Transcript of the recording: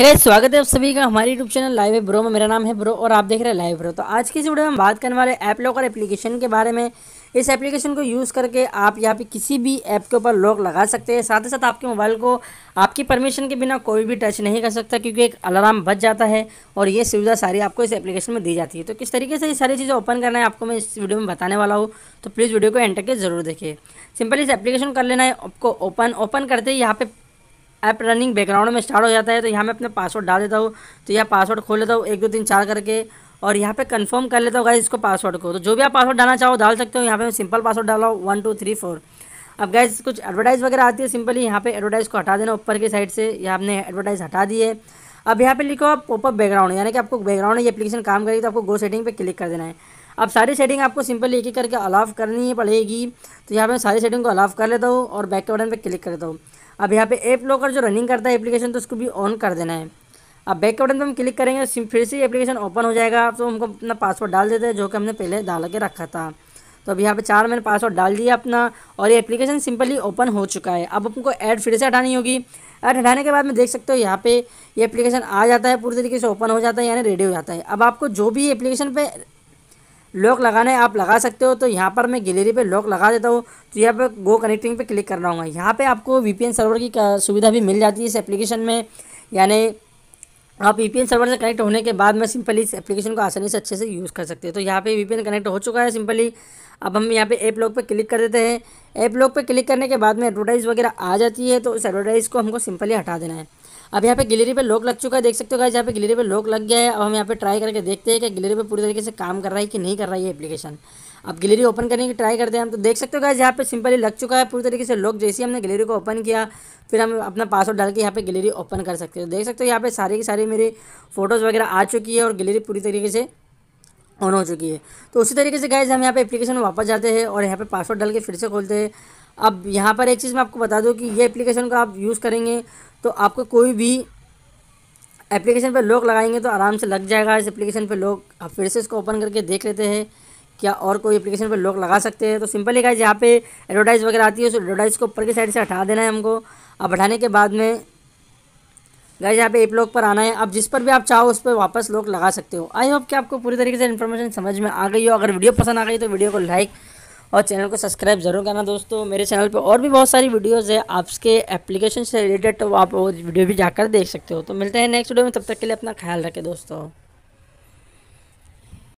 hello स्वागत है आप सभी का हमारे यूट्यूब चैनल लाइव है ब्रो में मेरा नाम है ब्रो और आप देख रहे हैं लाइव ब्रो तो आज की इस वीडियो में हम बात करने वाले ऐप लॉक और एप्लीकेशन के बारे में इस एप्लीकेशन को यूज़ करके आप यहाँ पे किसी भी ऐप के ऊपर लॉक लगा सकते हैं साथ ही साथ आपके मोबाइल को आपकी परमिशन के बिना कोई भी टच नहीं कर सकता क्योंकि एक अलार्म बच जाता है और ये सुविधा सारी आपको इस एप्लीकेशन में दी जाती है तो किस तरीके से ये सारी चीज़ें ओपन करना है आपको मैं इस वीडियो में बताने वाला हूँ तो प्लीज़ वीडियो को एंटर के ज़रूर देखिए सिंपल इस एप्लीकेशन कर लेना है आपको ओपन ओपन करते ही यहाँ पर ऐप रनिंग बैकग्राउंड में स्टार्ट हो जाता है तो यहाँ मैं अपना पासवर्ड डाल देता हूँ तो यह पासवर्ड खोल लेता हूँ एक दो तीन चार करके और यहाँ पे कंफर्म कर लेता हूँ गाइज इसको पासवर्ड को तो जो भी आप पासवर्ड डालना चाहो डाल सकते हो यहाँ पे मैं सिंपल पासवर्ड डाला हूँ वन टू थ्री फोर अब गाइज कुछ एडवर्टाइज़ वगैरह आती है सिंपली यहाँ पे एडवर्टाइज़ को हटा देना ऊपर की साइड से यहाँ आपने एडवर्टाइज़ हटा दी है अब यहाँ पे लिखो आप ओपर बैकग्राउंड यानी कि आपको बैकग्राउंड ये एप्लीकेशन काम करेगी तो आपको गो सेटिंग पर क्लिक कर देना है अब सारी सेटिंग आपको सिंपली एक ही करके अलाव करनी पड़ेगी तो यहाँ पर सारी सेटिंग को अलाव कर लेता हूँ और बैक के बटन पर क्लिक कर देता हूँ अब यहाँ पे ऐप लॉकर जो रनिंग करता है एप्लीकेशन तो उसको भी ऑन कर देना है अब बैक के बटन पर हम क्लिक करेंगे फिर से एप्लीकेशन ओपन हो जाएगा तो हमको अपना पासवर्ड डाल देते हैं जो कि हमने पहले डाल के रखा था तो अब यहाँ पे चार मैंने पासवर्ड डाल दिया अपना और ये एप्लीकेशन सिंपली ओपन हो चुका है अब हमको ऐड फिर से हटानी होगी ऐड हटाने के बाद में देख सकते हो यहाँ पे ये एप्लीकेशन आ जाता है पूरी तरीके से ओपन हो जाता है यानी रेडी हो जाता है अब आपको जो भी एप्लीकेशन पे लॉक लगाने आप लगा सकते हो तो यहाँ पर मैं गैलरी पे लॉक लगा देता हूँ तो यहाँ पर गो कनेक्टिंग पे क्लिक करना होगा यहाँ पे आपको वीपीएन सर्वर की सुविधा भी मिल जाती है इस एप्लीकेशन में यानी आप वीपीएन सर्वर से कनेक्ट होने के बाद में सिंपली इस एप्लीकेशन को आसानी से अच्छे से यूज़ कर सकते हैं तो यहाँ पर वी कनेक्ट हो चुका है सिंपली अब हम यहाँ पर ऐप लॉक पर क्लिक कर देते हैं ऐप लॉक पर क्लिक करने के बाद में एडवर्टाइज़ वगैरह आ जाती है तो उस एडवर्टाइज़ को हमको सिंपली हटा देना है अब यहाँ पे गिलेरी पे लोक लग चुका है देख सकते हो गाइज यहाँ पे गिलेरी पे लोक लग गया है अब हम यहाँ पे ट्राई करके देखते हैं कि गिलेरी पे पूरी तरीके से काम कर रहा है कि नहीं कर रहा है ये एप्लीकेशन अब गिलेरी ओपन करने की ट्राई करते हैं हम तो देख सकते हो गए यहाँ पे सिंपली लग चुका है पूरी तरीके से लोक जैसे ही हमने गिलेरी को ओपन किया फिर हम अपना पासवर्ड डाल के यहाँ पे गिलेरी ओपन कर सकते हो तो देख सकते हो यहाँ पे सारी की सारी मेरी फोटोज़ वगैरह आ चुकी है और गिलेरी पूरी तरीके से ऑन हो चुकी है तो उसी तरीके से गाइज हम यहाँ पे एप्लीकेशन में वापस जाते हैं और यहाँ पे पासवर्ड डाल के फिर से खोलते हैं अब यहाँ पर एक चीज़ मैं आपको बता दूँ कि ये एप्लीकेशन को आप यूज़ करेंगे तो आपको कोई भी एप्लीकेशन पर लॉक लगाएंगे तो आराम से लग जाएगा इस एप्लीकेशन पर लॉक आप फिर से इसको ओपन करके देख लेते हैं क्या और कोई एप्लीकेशन पर लॉक लगा सकते हैं तो सिंपली गाइज यहाँ पे एडवर्टाइज वगैरह आती है उस तो एडवर्टाइज को ऊपर की साइड से हटा देना है हमको अब हटाने के बाद में गाइज यहाँ पे एप लॉक पर आना है अब जिस पर भी आप चाहो उस पर वापस लॉक लगा सकते हो आई होप कि आपको पूरी तरीके से इन्फॉर्मेशन समझ में आ गई हो अगर वीडियो पसंद आ गई तो वीडियो को लाइक और चैनल को सब्सक्राइब ज़रूर करना दोस्तों मेरे चैनल पर और भी बहुत सारी वीडियोज़ है आपके एप्लीकेशन से रिलेटेड तो आप वो वीडियो भी जाकर देख सकते हो तो मिलते हैं नेक्स्ट वीडियो में तब तक के लिए अपना ख्याल रखें दोस्तों